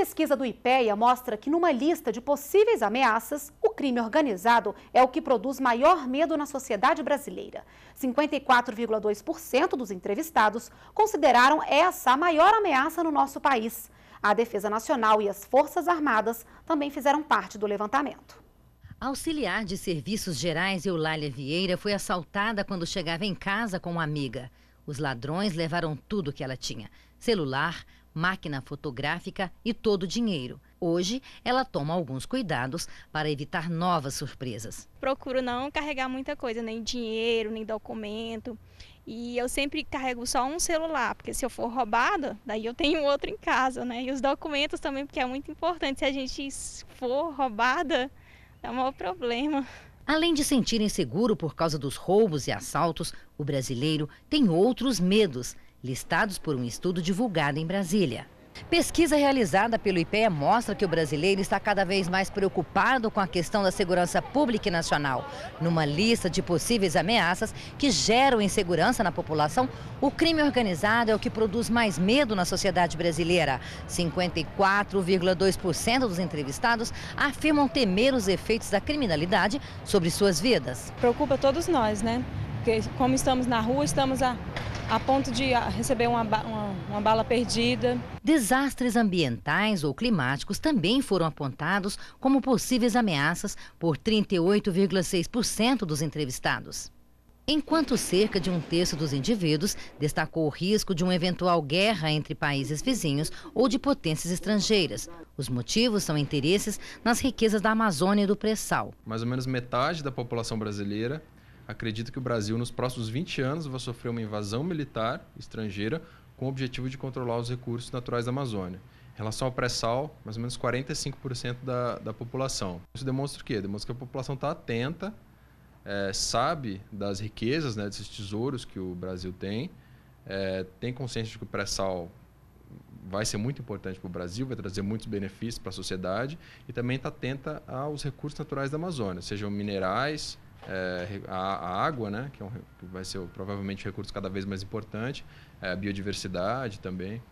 pesquisa do IPEA mostra que, numa lista de possíveis ameaças, o crime organizado é o que produz maior medo na sociedade brasileira. 54,2% dos entrevistados consideraram essa a maior ameaça no nosso país. A Defesa Nacional e as Forças Armadas também fizeram parte do levantamento. A auxiliar de serviços gerais Eulália Vieira foi assaltada quando chegava em casa com uma amiga. Os ladrões levaram tudo que ela tinha: celular, máquina fotográfica e todo o dinheiro. Hoje, ela toma alguns cuidados para evitar novas surpresas. Procuro não carregar muita coisa, nem dinheiro, nem documento. E eu sempre carrego só um celular, porque se eu for roubada, daí eu tenho outro em casa, né? E os documentos também, porque é muito importante. Se a gente for roubada, é o maior problema. Além de sentir inseguro por causa dos roubos e assaltos, o brasileiro tem outros medos listados por um estudo divulgado em Brasília. Pesquisa realizada pelo IPEA mostra que o brasileiro está cada vez mais preocupado com a questão da segurança pública e nacional. Numa lista de possíveis ameaças que geram insegurança na população, o crime organizado é o que produz mais medo na sociedade brasileira. 54,2% dos entrevistados afirmam temer os efeitos da criminalidade sobre suas vidas. Preocupa todos nós, né? Porque como estamos na rua, estamos a a ponto de ah, receber uma, uma, uma, bala perdida. Desastres ambientais ou climáticos também foram apontados como possíveis ameaças por 38,6% dos entrevistados. Enquanto cerca de um terço dos indivíduos destacou o risco de uma eventual guerra entre países vizinhos ou de potências estrangeiras. Os motivos são interesses nas riquezas da Amazônia e do pré-sal. Mais ou menos metade da população brasileira acredita que o Brasil, nos próximos 20 anos, vai sofrer uma invasão militar estrangeira com o objetivo de controlar os recursos naturais da Amazônia. Em relação ao pré-sal, mais ou menos 45% da, da população. Isso demonstra o quê? Demonstra que a população está atenta, é, sabe das riquezas, né, desses tesouros que o Brasil tem, é, tem consciência de que o pré-sal vai ser muito importante para o Brasil, vai trazer muitos benefícios para a sociedade e também está atenta aos recursos naturais da Amazônia, sejam minerais, é, a, a, água, né? Que, é um, que vai ser provavelmente um recurso cada vez mais importante, é a biodiversidade também.